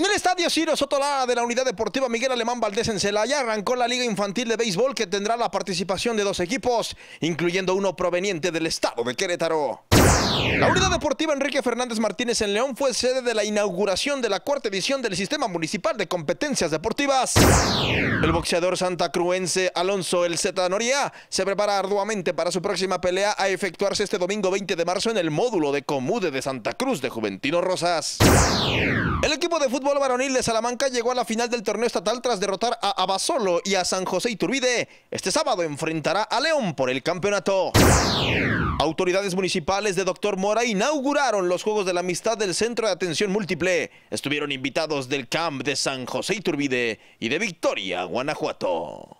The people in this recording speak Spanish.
En el estadio Ciro Sotola de la Unidad Deportiva Miguel Alemán Valdés en Celaya arrancó la Liga Infantil de Béisbol que tendrá la participación de dos equipos, incluyendo uno proveniente del estado de Querétaro. La Unidad Deportiva Enrique Fernández Martínez en León fue sede de la inauguración de la cuarta edición del Sistema Municipal de Competencias Deportivas. El boxeador santacruense Alonso El Zeta Noría se prepara arduamente para su próxima pelea a efectuarse este domingo 20 de marzo en el módulo de Comude de Santa Cruz de Juventino Rosas. El equipo de fútbol varonil de Salamanca llegó a la final del torneo estatal tras derrotar a Abasolo y a San José Iturbide. Este sábado enfrentará a León por el campeonato. Autoridades municipales de Doctor Mora inauguraron los Juegos de la Amistad del Centro de Atención Múltiple. Estuvieron invitados del CAMP de San José Iturbide y de Victoria, Guanajuato.